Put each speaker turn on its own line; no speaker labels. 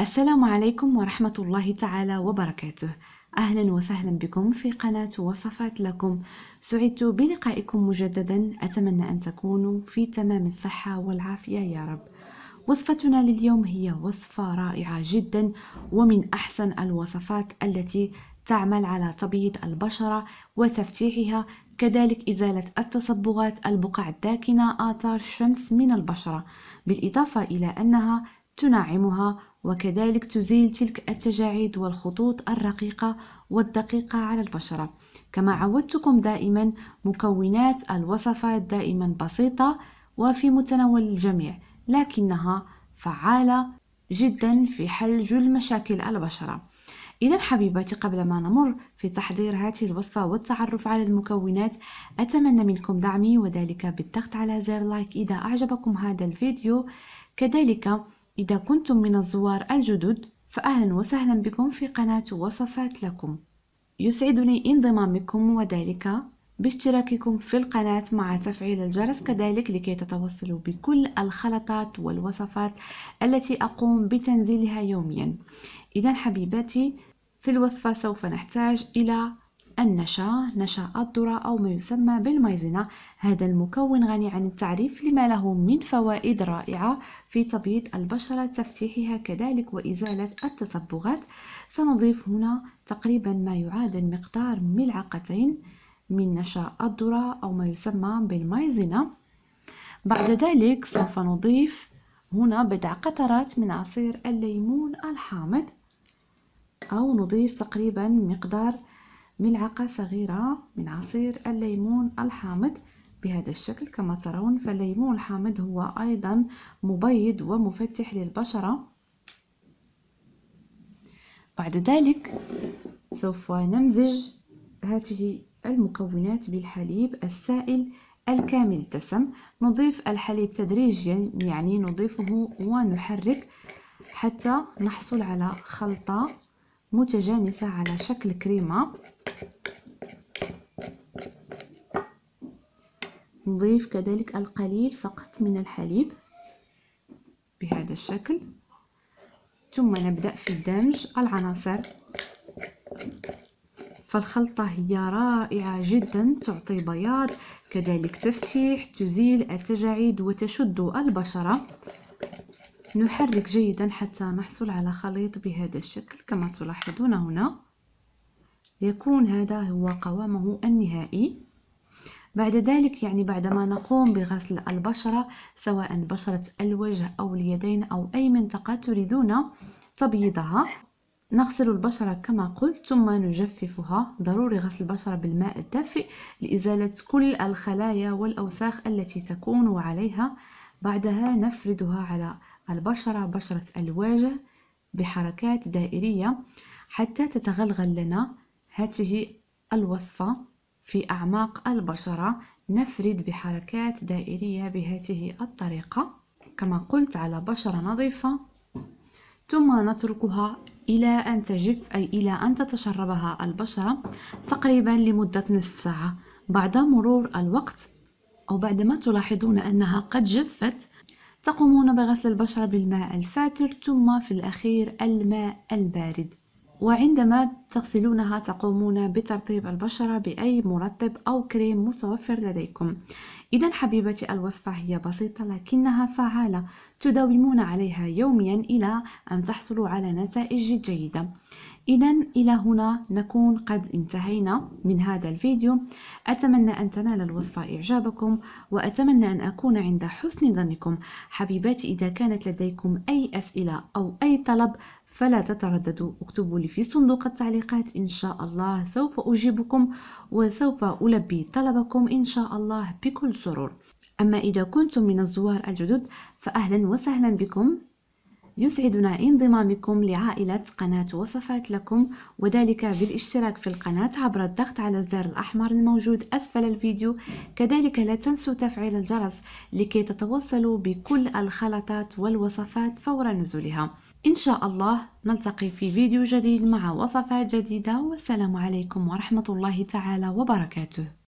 السلام عليكم ورحمة الله تعالى وبركاته أهلا وسهلا بكم في قناة وصفات لكم سعدت بلقائكم مجددا أتمنى أن تكونوا في تمام الصحة والعافية يا رب وصفتنا لليوم هي وصفة رائعة جدا ومن أحسن الوصفات التي تعمل على تبييض البشرة وتفتيحها كذلك إزالة التصبغات البقع الداكنة آثار الشمس من البشرة بالإضافة إلى أنها تناعمها وكذلك تزيل تلك التجاعيد والخطوط الرقيقة والدقيقة على البشرة كما عودتكم دائما مكونات الوصفات دائما بسيطة وفي متناول الجميع لكنها فعالة جدا في حل جل مشاكل البشرة إذا حبيباتي قبل ما نمر في تحضير هذه الوصفة والتعرف على المكونات أتمنى منكم دعمي وذلك بالضغط على زر لايك إذا أعجبكم هذا الفيديو كذلك إذا كنتم من الزوار الجدد فأهلا وسهلا بكم في قناة وصفات لكم يسعدني انضمامكم وذلك باشتراككم في القناة مع تفعيل الجرس كذلك لكي تتوصلوا بكل الخلطات والوصفات التي أقوم بتنزيلها يوميا إذا حبيباتي في الوصفة سوف نحتاج إلى النشا نشا الذرة أو ما يسمى بالميزنا هذا المكون غني عن التعريف لما له من فوائد رائعة في تبييض البشرة تفتيحها كذلك وإزالة التصبغات سنضيف هنا تقريبا ما يعادل مقدار ملعقتين من نشا الذرة أو ما يسمى بالميزنا بعد ذلك سوف نضيف هنا بضع قطرات من عصير الليمون الحامض أو نضيف تقريبا مقدار ملعقة صغيرة من عصير الليمون الحامض بهذا الشكل كما ترون فالليمون الحامض هو أيضا مبيض ومفتح للبشرة بعد ذلك سوف نمزج هذه المكونات بالحليب السائل الكامل الدسم نضيف الحليب تدريجيا يعني نضيفه ونحرك حتى نحصل على خلطة متجانسة على شكل كريمة نضيف كذلك القليل فقط من الحليب بهذا الشكل ثم نبدأ في دمج العناصر فالخلطة هي رائعة جدا تعطي بياض كذلك تفتيح تزيل التجاعيد وتشد البشرة نحرك جيدا حتى نحصل على خليط بهذا الشكل كما تلاحظون هنا يكون هذا هو قوامه النهائي بعد ذلك يعني بعدما نقوم بغسل البشرة سواء بشرة الوجه أو اليدين أو أي منطقة تريدون تبييضها نغسل البشرة كما قلت ثم نجففها ضروري غسل البشرة بالماء الدافئ لإزالة كل الخلايا والأوساخ التي تكون عليها بعدها نفردها على البشرة بشرة الوجه بحركات دائرية حتى تتغلغل لنا هذه الوصفة في أعماق البشرة نفرد بحركات دائرية بهذه الطريقة كما قلت على بشرة نظيفة ثم نتركها إلى أن تجف أي إلى أن تتشربها البشرة تقريبا لمدة نصف ساعة بعد مرور الوقت أو بعدما تلاحظون أنها قد جفت تقومون بغسل البشرة بالماء الفاتر ثم في الأخير الماء البارد وعندما تغسلونها تقومون بترطيب البشرة بأي مرطب أو كريم متوفر لديكم إذا حبيبتي الوصفة هي بسيطة لكنها فعالة تداومون عليها يوميا إلى أن تحصلوا على نتائج جيدة إذا إلى هنا نكون قد انتهينا من هذا الفيديو أتمنى أن تنال الوصفة إعجابكم وأتمنى أن أكون عند حسن ظنكم حبيباتي إذا كانت لديكم أي أسئلة أو أي طلب فلا تترددوا اكتبوا لي في صندوق التعليقات إن شاء الله سوف أجيبكم وسوف ألبي طلبكم إن شاء الله بكل سرور أما إذا كنتم من الزوار الجدد فأهلا وسهلا بكم يسعدنا انضمامكم لعائلة قناة وصفات لكم وذلك بالاشتراك في القناة عبر الضغط على الزر الأحمر الموجود أسفل الفيديو كذلك لا تنسوا تفعيل الجرس لكي تتوصلوا بكل الخلطات والوصفات فور نزولها إن شاء الله نلتقي في فيديو جديد مع وصفات جديدة والسلام عليكم ورحمة الله تعالى وبركاته